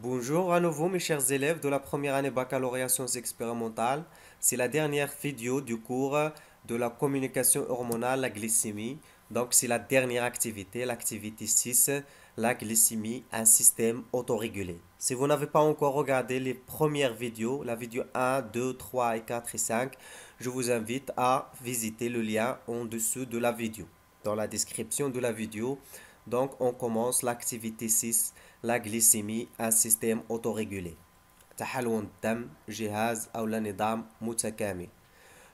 Bonjour à nouveau mes chers élèves de la première année baccalauréat sciences expérimentales. C'est la dernière vidéo du cours de la communication hormonale, la glycémie. Donc c'est la dernière activité, l'activité 6, la glycémie, un système autorégulé. Si vous n'avez pas encore regardé les premières vidéos, la vidéo 1, 2, 3 et 4 et 5, je vous invite à visiter le lien en dessous de la vidéo, dans la description de la vidéo donc, on commence l'activité 6, la glycémie, un système autorégulé.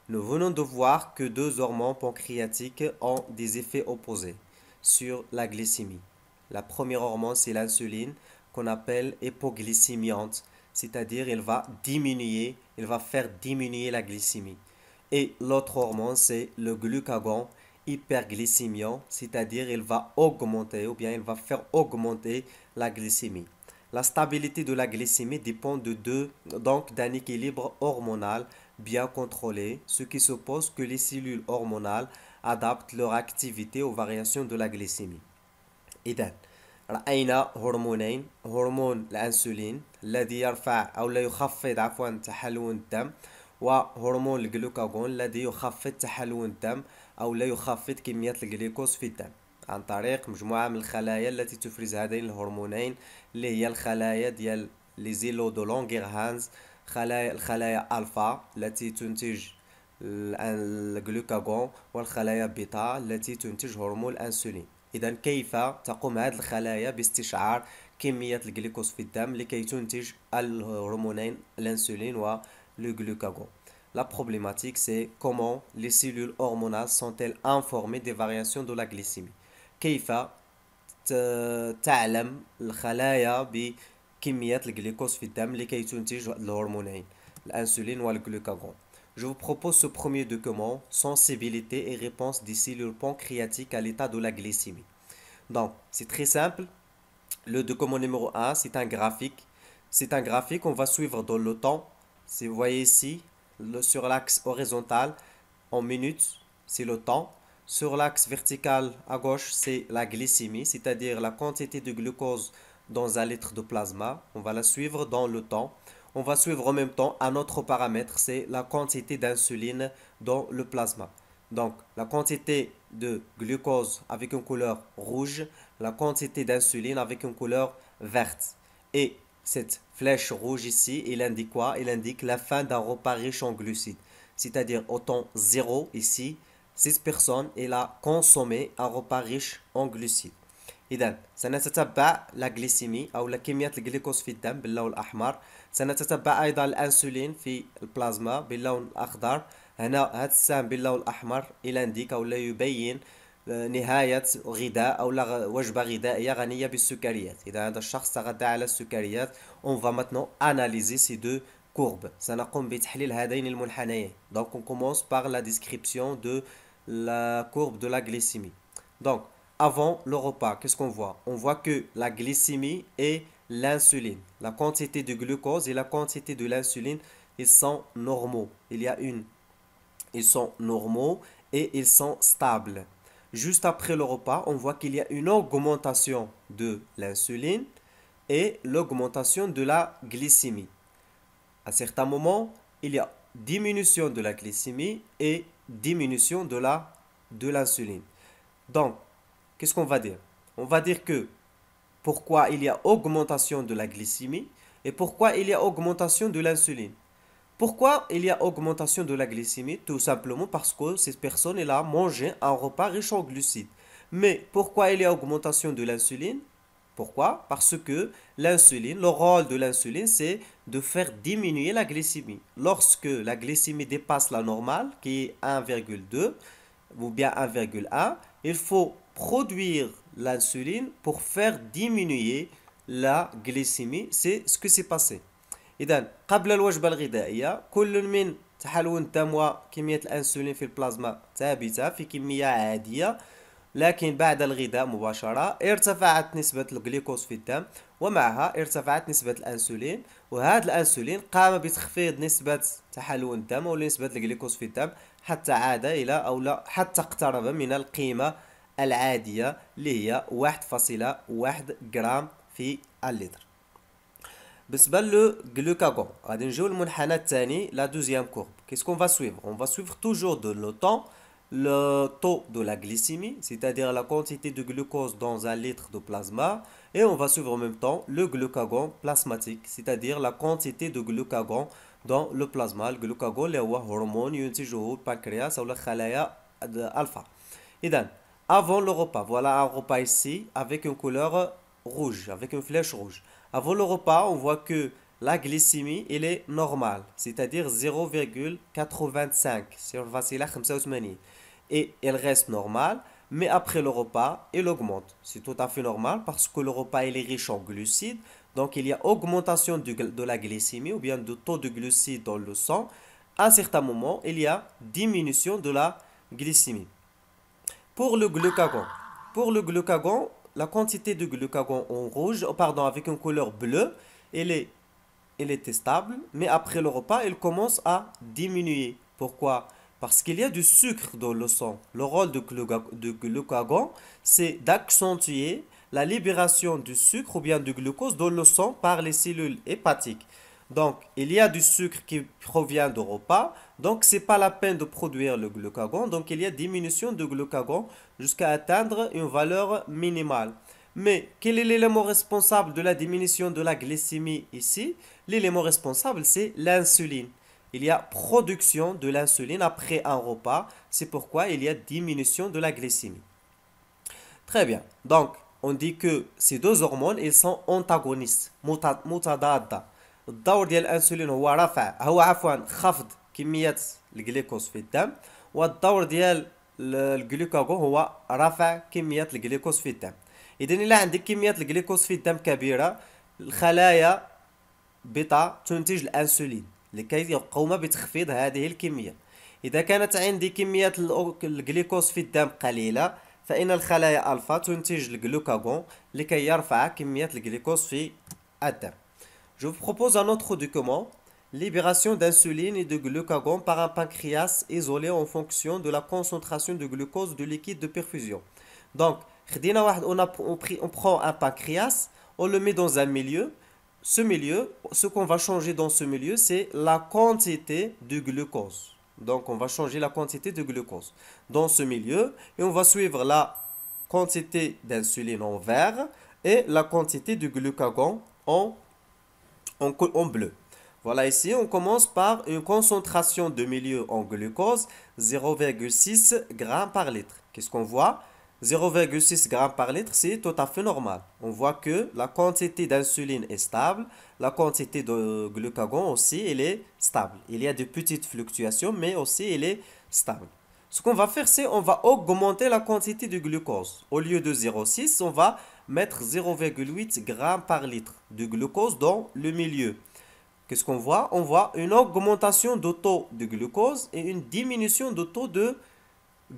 Nous venons de voir que deux hormones pancréatiques ont des effets opposés sur la glycémie. La première hormone, c'est l'insuline, qu'on appelle hypoglycémiante, c'est-à-dire elle va diminuer, va faire diminuer la glycémie. Et l'autre hormone, c'est le glucagon, hyperglycémie, c'est-à-dire il va augmenter ou bien il va faire augmenter la glycémie. La stabilité de la glycémie dépend de deux, donc d'un équilibre hormonal bien contrôlé, ce qui suppose que les cellules hormonales adaptent leur activité aux variations de la glycémie. Et رأينا hormones هرمون الذي يرفع وهرمون الجلوكاغون الذي يخفض تحلون الدم أو لا يخفض كمية الجليكوز في الدم عن طريق مجموعة من الخلايا التي تفرز هذين الهرمونين اللي هي الخلايا ديال ليزيلو دو لونغيرهانز خلايا الخلايا الفا التي تنتج الجلوكاغون والخلايا بيتا التي تنتج هرمون الانسولين اذا كيف تقوم هذه الخلايا باستشعار كميه الجلوكوز في الدم لكي تنتج الهرمونين الانسولين و le glucagon. La problématique, c'est comment les cellules hormonales sont-elles informées des variations de la glycémie. كيف تعلم الخلايا بكميات الجلوكوز في الدم لكي تنتج الهرمونين le glucagon. Je vous propose ce premier document, sensibilité et réponse des cellules pancréatiques à l'état de la glycémie. Donc, c'est très simple. Le document numéro 1, c'est un graphique. C'est un graphique qu'on va suivre dans le temps si vous voyez ici, sur l'axe horizontal, en minutes, c'est le temps. Sur l'axe vertical à gauche, c'est la glycémie, c'est-à-dire la quantité de glucose dans un litre de plasma. On va la suivre dans le temps. On va suivre en même temps un autre paramètre, c'est la quantité d'insuline dans le plasma. Donc, la quantité de glucose avec une couleur rouge, la quantité d'insuline avec une couleur verte. Et cette flèche rouge ici, il indique quoi Il indique la fin d'un repas riche en glucides. C'est-à-dire, au temps zéro ici, 6 personnes, il a consommé un repas riche en glucides. Et d'un, ça n'a pas la glycémie ou la chimie de glucose qui est dans le monde. Ça n'a pas l'insuline et le plasma qui est dans le monde. Et là, et le plasma qui Et il indique ou le monde est on va maintenant analyser ces deux courbes donc on commence par la description de la courbe de la glycémie donc avant le repas qu'est-ce qu'on voit on voit que la glycémie et l'insuline la quantité de glucose et la quantité de l'insuline ils sont normaux il y a une ils sont normaux et ils sont stables juste après le repas, on voit qu'il y a une augmentation de l'insuline et l'augmentation de la glycémie. À certains moments, il y a diminution de la glycémie et diminution de la de l'insuline. Donc, qu'est-ce qu'on va dire On va dire que pourquoi il y a augmentation de la glycémie et pourquoi il y a augmentation de l'insuline pourquoi il y a augmentation de la glycémie Tout simplement parce que cette personne là a mangé un repas riche en glucides. Mais pourquoi il y a augmentation de l'insuline Pourquoi Parce que l'insuline, le rôle de l'insuline, c'est de faire diminuer la glycémie. Lorsque la glycémie dépasse la normale, qui est 1,2 ou bien 1,1, il faut produire l'insuline pour faire diminuer la glycémie. C'est ce qui s'est passé. اذا قبل الوجبه الغذائيه كل من تحلون الدم وكميه الانسولين في البلازما ثابته في كميه عاديه لكن بعد الغذاء مباشرة ارتفعت نسبة الجلوكوز في الدم ومعها ارتفعت نسبة الأنسولين وهذا الأنسولين قام بتخفيض نسبة تحلون الدم أو نسبة الجليكوز في الدم حتى عاد إلى أو لا حتى اقترب من القيمة العادية اللي هي 1.1 جرام في اللتر le glucagon. La deuxième courbe. Qu'est-ce qu'on va suivre On va suivre toujours de le temps le taux de la glycémie, c'est-à-dire la quantité de glucose dans un litre de plasma. Et on va suivre en même temps le glucagon plasmatique, c'est-à-dire la quantité de glucagon dans le plasma. Le glucagon est un hormone le pancréas ou le alpha. Et donc, avant le repas, voilà un repas ici avec une couleur rouge, avec une flèche rouge. Avant le repas, on voit que la glycémie, elle est normale, c'est-à-dire 0,85 sur Et elle reste normale, mais après le repas, elle augmente. C'est tout à fait normal parce que le repas il est riche en glucides, donc il y a augmentation de la glycémie ou bien du taux de glucides dans le sang. À certains certain moment, il y a diminution de la glycémie. Pour le glucagon, pour le glucagon, la quantité de glucagon en rouge, oh, pardon, avec une couleur bleue, elle, est, elle stable, mais après le repas, elle commence à diminuer. Pourquoi Parce qu'il y a du sucre dans le sang. Le rôle de, glucagon, c'est d'accentuer la libération du sucre ou bien du glucose dans le sang par les cellules hépatiques. Donc, il y a du sucre qui provient du repas. Donc, ce n'est pas la peine de produire le glucagon. Donc, il y a diminution de glucagon jusqu'à atteindre une valeur minimale. Mais quel est l'élément responsable de la diminution de la glycémie ici L'élément responsable, c'est l'insuline. Il y a production de l'insuline après un repas. C'est pourquoi il y a diminution de la glycémie. Très bien. Donc, on dit que ces deux hormones, elles sont antagonistes, mutadada. الدور ديال الانسولين هو رفع هو عفوا خفض كميه الجليكوز في الدم والدور ديال الجلوكاغون هو رفع كميه الجليكوز في الدم اذا الا عندك كميه الجليكوز في الدم كبيره الخلايا بيتا تنتج الانسولين لكي يقوم بتخفيض هذه الكميه اذا كانت عندي كميه الجليكوز في الدم قليله فان الخلايا الفا تنتج الجلوكاغون لكي يرفع كميه الجليكوز في الدم Je vous propose un autre document, libération d'insuline et de glucagon par un pancréas isolé en fonction de la concentration de glucose du liquide de perfusion. Donc, on, prend un pancréas, on le met dans un milieu. Ce milieu, ce qu'on va changer dans ce milieu, c'est la quantité de glucose. Donc, on va changer la quantité de glucose dans ce milieu et on va suivre la quantité d'insuline en vert et la quantité de glucagon en en, bleu. Voilà, ici, on commence par une concentration de milieu en glucose, 0,6 g par litre. Qu'est-ce qu'on voit 0,6 g par litre, c'est tout à fait normal. On voit que la quantité d'insuline est stable, la quantité de glucagon aussi, elle est stable. Il y a de petites fluctuations, mais aussi elle est stable. Ce qu'on va faire, c'est on va augmenter la quantité de glucose. Au lieu de 0,6, on va mettre 0,8 g par litre de glucose dans le milieu. Qu'est-ce qu'on voit On voit une augmentation de taux de glucose et une diminution de taux de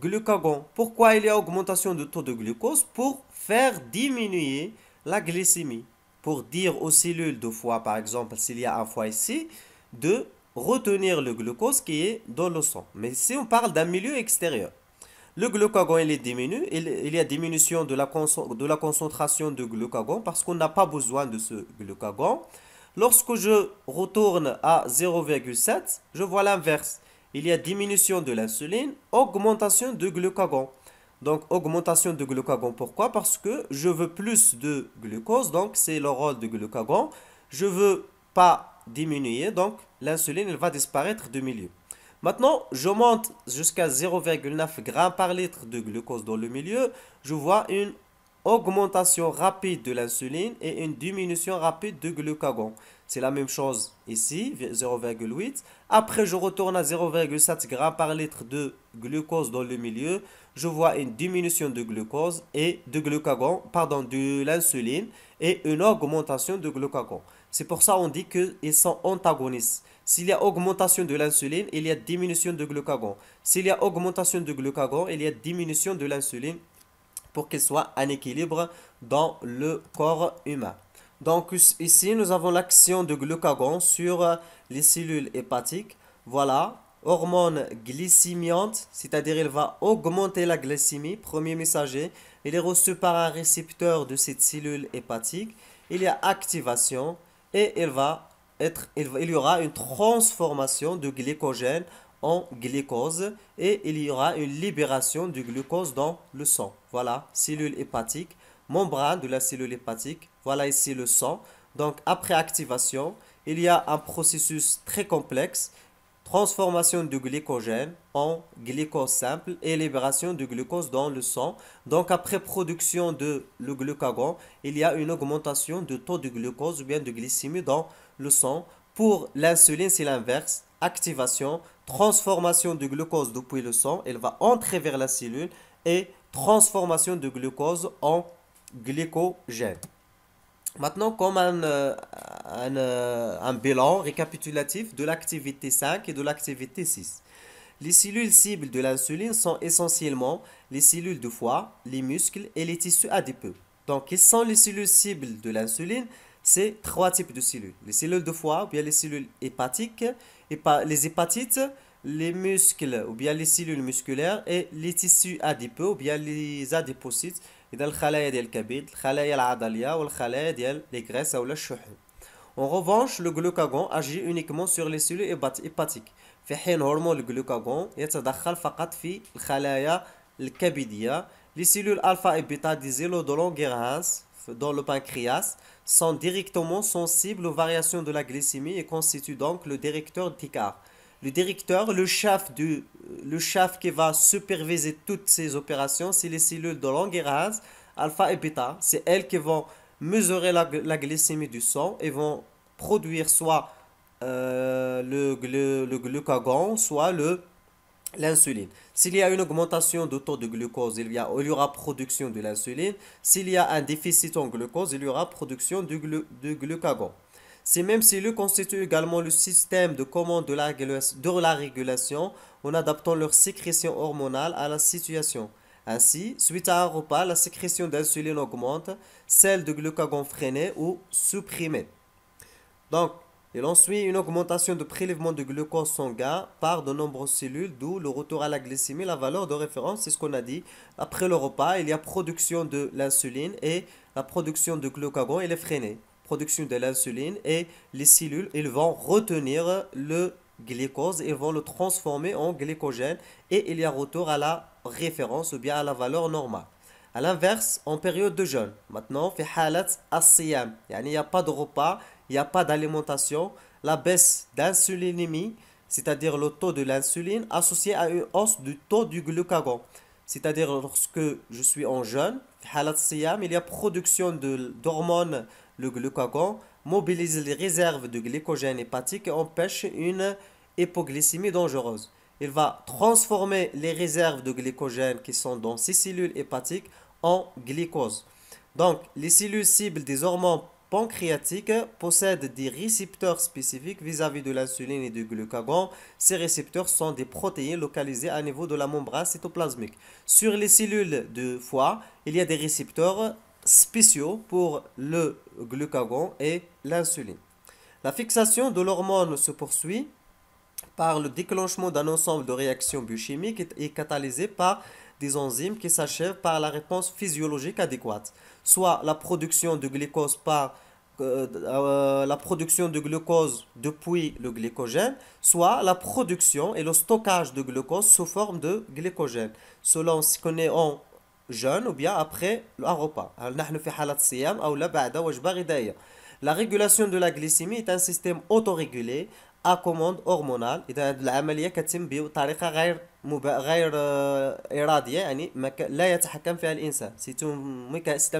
glucagon. Pourquoi il y a augmentation de taux de glucose Pour faire diminuer la glycémie. Pour dire aux cellules de foie, par exemple, s'il y a un foie ici, de retenir le glucose qui est dans le sang. Mais si on parle d'un milieu extérieur, le glucagon il est diminué, il, y a diminution de la, concentration de glucagon parce qu'on n'a pas besoin de ce glucagon. Lorsque je retourne à 0,7, je vois l'inverse. Il y a diminution de l'insuline, augmentation de glucagon. Donc augmentation de glucagon, pourquoi Parce que je veux plus de glucose, donc c'est le rôle du glucagon. Je ne veux pas diminuer, donc l'insuline va disparaître du milieu. Maintenant, je monte jusqu'à 0,9 g par litre de glucose dans le milieu. Je vois une augmentation rapide de l'insuline et une diminution rapide de glucagon. C'est la même chose ici, 0,8. Après, je retourne à 0,7 g par litre de glucose dans le milieu. Je vois une diminution de glucose et de glucagon, pardon, de l'insuline et une augmentation de glucagon. C'est pour ça qu'on dit qu'ils sont antagonistes. S'il y a augmentation de l'insuline, il y a diminution de glucagon. S'il y a augmentation de glucagon, il y a diminution de l'insuline pour qu'il soit en équilibre dans le corps humain. Donc ici, nous avons l'action de glucagon sur les cellules hépatiques. Voilà, hormone glycémiante c'est-à-dire il va augmenter la glycémie, premier messager. Il est reçu par un récepteur de cette cellule hépatique. Il y a activation et elle va il y aura une transformation de glycogène en glucose et il y aura une libération du glucose dans le sang. Voilà, cellule hépatique, membrane de la cellule hépatique. Voilà ici le sang. Donc après activation, il y a un processus très complexe transformation du glycogène en glucose simple et libération du glucose dans le sang. Donc après production de le glucagon, il y a une augmentation du taux de glucose ou bien de glycémie dans le sang. Pour l'insuline, c'est l'inverse. Activation, transformation du glucose depuis le sang, elle va entrer vers la cellule et transformation du glucose en glycogène. Maintenant, comme un, euh, euh, un, bilan récapitulatif de l'activité 5 et de l'activité 6. Les cellules cibles de l'insuline sont essentiellement les cellules de foie, les muscles et les tissus adipeux. Donc, quelles sont les cellules cibles de l'insuline C'est trois types de cellules. Les cellules de foie, ou bien les cellules hépatiques, les hépatites, les muscles, ou bien les cellules musculaires, et les tissus adipeux, ou bien les adipocytes, il y a les cellules de la cabine, les cellules de l'adaléa et les cellules de la graisse ou de la chohine. En revanche, le glucagon agit uniquement sur les cellules hépatiques. En ce glucagon s'interroge seulement sur les cellules de la cabine. Les cellules alpha et bêta des de zélodolongéras dans le pancréas sont directement sensibles aux variations de la glycémie et constituent donc le directeur d'écart le directeur, le chef, euh, le chef qui va superviser toutes ces opérations, c'est les cellules de Langerhans, alpha et bêta. C'est elles qui vont mesurer la, glycémie du sang et vont produire soit euh, le, glucagon, soit le l'insuline. S'il y a une augmentation de taux de glucose, il y, aura production de l'insuline. S'il y a un déficit en glucose, il y aura production de glucagon. Ces mêmes cellules constituent également le système de commande de la, régulation en adaptant leur sécrétion hormonale à la situation. Ainsi, suite à un repas, la sécrétion d'insuline augmente, celle de glucagon freinée ou supprimée. Donc, il en suit une augmentation de prélèvement de glucose sanguin par de nombreuses cellules, d'où le retour à la glycémie, la valeur de référence, c'est ce qu'on a dit. Après le repas, il y a production de l'insuline et la production de glucagon, est freinée production de l'insuline et les cellules ils vont retenir le glucose et vont le transformer en glycogène et il y a retour à la référence ou bien à la valeur normale. À l'inverse, en période de jeûne, maintenant, il n'y a pas de repas, il n'y a pas d'alimentation, la baisse d'insulinémie, c'est-à-dire le taux de l'insuline associé à une hausse du taux du glucagon. C'est-à-dire lorsque je suis en jeûne, il y a production d'hormones le glucagon mobilise les réserves de glycogène hépatique et empêche une hypoglycémie dangereuse. Il va transformer les réserves de glycogène qui sont dans ces cellules hépatiques en glycose. Donc, les cellules cibles des hormones pancréatiques possèdent des récepteurs spécifiques vis-à-vis de l'insuline et du glucagon. Ces récepteurs sont des protéines localisées à niveau de la membrane cytoplasmique. Sur les cellules de foie, il y a des récepteurs spéciaux pour le glucagon et l'insuline. La fixation de l'hormone se poursuit par le déclenchement d'un ensemble de réactions biochimiques et catalysées par des enzymes qui s'achèvent par la réponse physiologique adéquate, soit la production de glucose par euh, euh, la production de glucose depuis le glycogène, soit la production et le stockage de glucose sous forme de glycogène, selon ce qu'on est Jeune ou bien après un repas. La régulation de la glycémie est un système autorégulé à commande hormonale. C'est un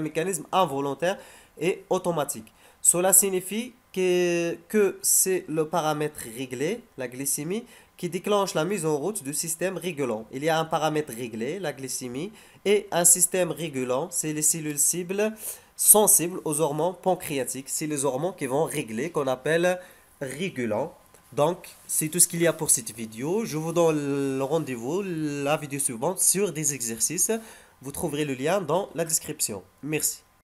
mécanisme involontaire et automatique cela signifie que c'est le paramètre réglé la glycémie qui déclenche la mise en route du système régulant. Il y a un paramètre réglé, la glycémie, et un système régulant, c'est les cellules cibles sensibles aux hormones pancréatiques. C'est les hormones qui vont régler, qu'on appelle régulants. Donc, c'est tout ce qu'il y a pour cette vidéo. Je vous donne le rendez-vous, la vidéo suivante, sur des exercices. Vous trouverez le lien dans la description. Merci.